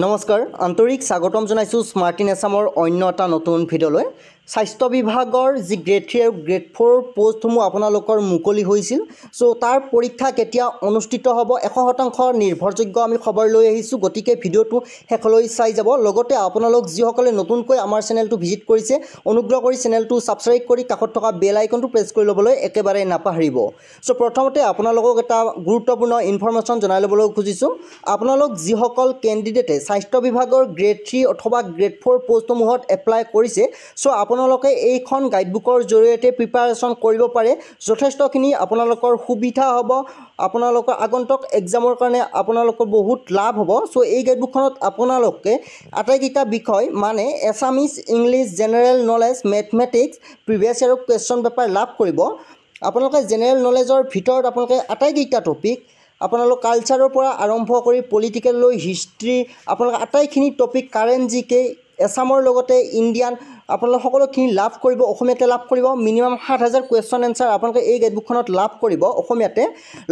নমস্কাৰ আন্তৰিক স্বাগতম জনাইছোঁ স্মাৰ্টিন এছামৰ অন্য এটা নতুন ভিডিঅ'লৈ স্বাস্থ্য বিভাগৰ যি গ্ৰেড থ্ৰী আৰু গ্ৰেড ফ'ৰ প'ষ্টসমূহ আপোনালোকৰ মুকলি হৈছিল চ' তাৰ পৰীক্ষা কেতিয়া অনুষ্ঠিত হ'ব এশ শতাংশ নিৰ্ভৰযোগ্য আমি খবৰ লৈ আহিছোঁ গতিকে ভিডিঅ'টো শেষলৈ চাই যাব লগতে আপোনালোক যিসকলে নতুনকৈ আমাৰ চেনেলটো ভিজিট কৰিছে অনুগ্ৰহ কৰি চেনেলটো ছাবস্ক্ৰাইব কৰি কাষত থকা বেল আইকনটো প্ৰেছ কৰি ল'বলৈ একেবাৰে নাপাহৰিব চ' প্ৰথমতে আপোনালোকক এটা গুৰুত্বপূৰ্ণ ইনফৰ্মেশ্যন জনাই ল'বলৈ খুজিছোঁ আপোনালোক যিসকল কেণ্ডিডেটে স্বাস্থ্য বিভাগৰ গ্ৰেড থ্ৰী অথবা গ্ৰেড ফ'ৰ প'ষ্টসমূহত এপ্লাই কৰিছে চ' আপোনালোক আপোনালোকে এইখন গাইডবুকৰ জৰিয়তে প্ৰিপাৰেশ্যন কৰিব পাৰে যথেষ্টখিনি আপোনালোকৰ সুবিধা হ'ব আপোনালোকৰ আগন্তুক এক্সামৰ কাৰণে আপোনালোকৰ বহুত লাভ হ'ব চ' এই গাইডবুকখনত আপোনালোকে আটাইকেইটা বিষয় মানে Assamese English general knowledge mathematics previous year question paper লাভ কৰিব আপোনালোকে জেনেৰেল নলেজৰ ভিতৰত আপোনালোকে আটাইকেইটা টপিক আপোনালোক কালচাৰৰ পৰা আৰম্ভ কৰি পলিটিকেল লৈ হিষ্ট্ৰি আপোনালোকে আটাইখিনি টপিক কাৰেণ্ট জি কে এছামৰ লগতে ইণ্ডিয়ান আপোনালোক সকলোখিনি লাভ কৰিব অসমীয়াতে লাভ কৰিব মিনিমাম সাত হাজাৰ কুৱেশ্যন এনচাৰ আপোনালোকে এই গেটবুকখনত লাভ কৰিব অসমীয়াতে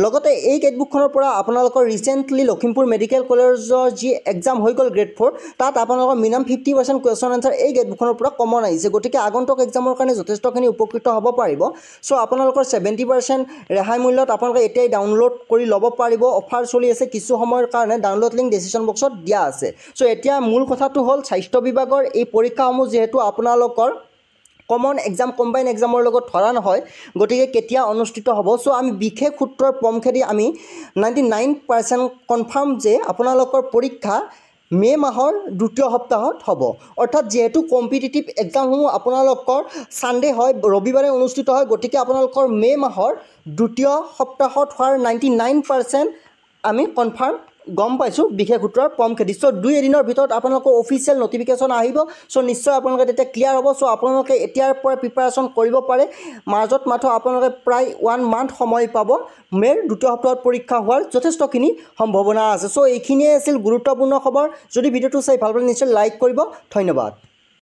লগতে এই গেটবুকখনৰ পৰা আপোনালোকৰ ৰিচেণ্টলি লখিমপুৰ মেডিকেল কলেজৰ যি এক্সাম হৈ গ'ল গ্ৰেড ফ'ৰ তাত আপোনালোকৰ minimum fifty percent question answer এই গাইডবুকখনৰ পৰা কমন আহিছে গতিকে আগন্তুক এক্সামৰ কাৰণে যথেষ্টখিনি উপকৃত হ'ব পাৰিব চ' আপোনালোকৰ ছেভেণ্টি পাৰ্চেণ্ট ৰেহাই মূল্যত আপোনালোকে এতিয়াই ডাউনলোড কৰি ল'ব পাৰিব অফাৰ চলি আছে কিছু সময়ৰ কাৰণে ডাউনলোড লিংক ডিচিশ্যন বক্সত দিয়া আছে চ' এতিয়া মূল কথাটো হ'ল স্বাস্থ্য বিভাগৰ এই পৰীক্ষাসমূহ যিহেতু আপোনাৰ আপোনালোকৰ কমন এক্সাম কম্বাইন এক্সামৰ লগত ধৰা নহয় গতিকে কেতিয়া অনুষ্ঠিত হ'ব চ' আমি বিশেষ সূত্ৰৰ পম খেদি আমি নাইণ্টি নাইন পাৰ্চেণ্ট কনফাৰ্ম যে আপোনালোকৰ পৰীক্ষা মে' মাহৰ দ্বিতীয় সপ্তাহত হ'ব অৰ্থাৎ যিহেতু কম্পিটিটিভ এক্সামসমূহ আপোনালোকৰ ছানডে' হয় ৰবিবাৰে অনুষ্ঠিত হয় গতিকে আপোনালোকৰ মে' মাহৰ দ্বিতীয় সপ্তাহত হোৱাৰ নাইণ্টি নাইন পাৰ্চেণ্ট আমি কনফাৰ্ম গম পাইছোঁ বিশেষ সূত্ৰৰ পম খেতি চ' দুই এদিনৰ ভিতৰত আপোনালোকৰ অফিচিয়েল নটিফিকেশ্যন আহিব চ' নিশ্চয় আপোনালোকে তেতিয়া ক্লিয়াৰ হ'ব চ' আপোনালোকে এতিয়াৰ পৰা প্ৰিপাৰেশ্যন কৰিব পাৰে মাজত মাথো আপোনালোকে প্ৰায় ওৱান মান্থ সময় পাব মে'ৰ দ্বিতীয় সপ্তাহত পৰীক্ষা হোৱাৰ যথেষ্টখিনি সম্ভাৱনা আছে চ' এইখিনিয়ে আছিল গুৰুত্বপূৰ্ণ খবৰ যদি ভিডিঅ'টো চাই ভাল পালে নিশ্চয় লাইক কৰিব ধন্যবাদ